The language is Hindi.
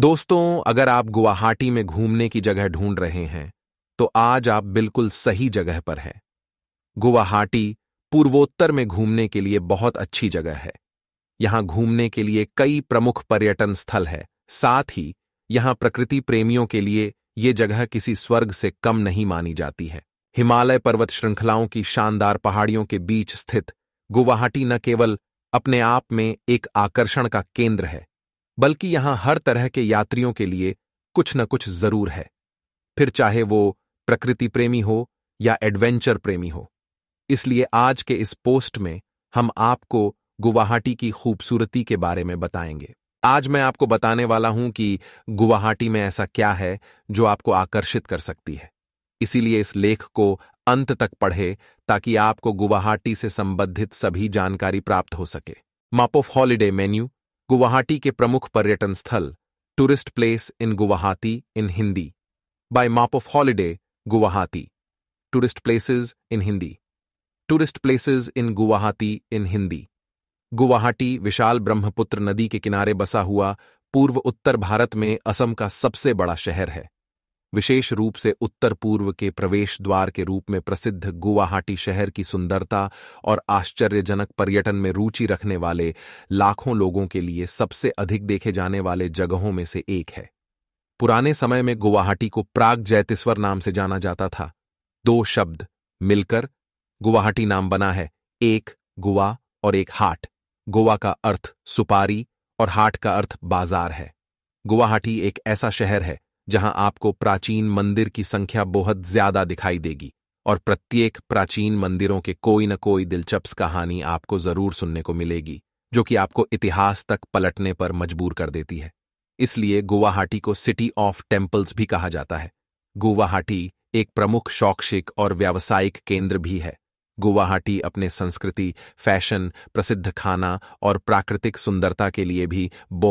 दोस्तों अगर आप गुवाहाटी में घूमने की जगह ढूंढ रहे हैं तो आज आप बिल्कुल सही जगह पर हैं गुवाहाटी पूर्वोत्तर में घूमने के लिए बहुत अच्छी जगह है यहां घूमने के लिए कई प्रमुख पर्यटन स्थल है साथ ही यहां प्रकृति प्रेमियों के लिए ये जगह किसी स्वर्ग से कम नहीं मानी जाती है हिमालय पर्वत श्रृंखलाओं की शानदार पहाड़ियों के बीच स्थित गुवाहाटी न केवल अपने आप में एक आकर्षण का केंद्र है बल्कि यहां हर तरह के यात्रियों के लिए कुछ न कुछ जरूर है फिर चाहे वो प्रकृति प्रेमी हो या एडवेंचर प्रेमी हो इसलिए आज के इस पोस्ट में हम आपको गुवाहाटी की खूबसूरती के बारे में बताएंगे आज मैं आपको बताने वाला हूं कि गुवाहाटी में ऐसा क्या है जो आपको आकर्षित कर सकती है इसीलिए इस लेख को अंत तक पढ़े ताकि आपको गुवाहाटी से संबंधित सभी जानकारी प्राप्त हो सके map of holiday menu Guwahati के प्रमुख पर्यटन स्थल tourist place in Guwahati in Hindi by map of holiday Guwahati tourist places in Hindi tourist places in Guwahati in Hindi Guwahati विशाल ब्रह्मपुत्र नदी के किनारे बसा हुआ पूर्व उत्तर भारत में असम का सबसे बड़ा शहर है विशेष रूप से उत्तर पूर्व के प्रवेश द्वार के रूप में प्रसिद्ध गुवाहाटी शहर की सुंदरता और आश्चर्यजनक पर्यटन में रुचि रखने वाले लाखों लोगों के लिए सबसे अधिक देखे जाने वाले जगहों में से एक है पुराने समय में गुवाहाटी को प्राग जैतिस्वर नाम से जाना जाता था दो शब्द मिलकर गुवाहाटी नाम बना है एक गुवा और एक हाट गोवा का अर्थ सुपारी और हाट का अर्थ बाजार है गुवाहाटी एक ऐसा शहर है जहां आपको प्राचीन मंदिर की संख्या बहुत ज्यादा दिखाई देगी और प्रत्येक प्राचीन मंदिरों के कोई न कोई दिलचस्प कहानी आपको जरूर सुनने को मिलेगी जो कि आपको इतिहास तक पलटने पर मजबूर कर देती है इसलिए गुवाहाटी को सिटी ऑफ टेम्पल्स भी कहा जाता है गुवाहाटी एक प्रमुख शौक्षिक और व्यावसायिक केंद्र भी है गुवाहाटी अपने संस्कृति फैशन प्रसिद्ध खाना और प्राकृतिक सुंदरता के लिए भी बहुत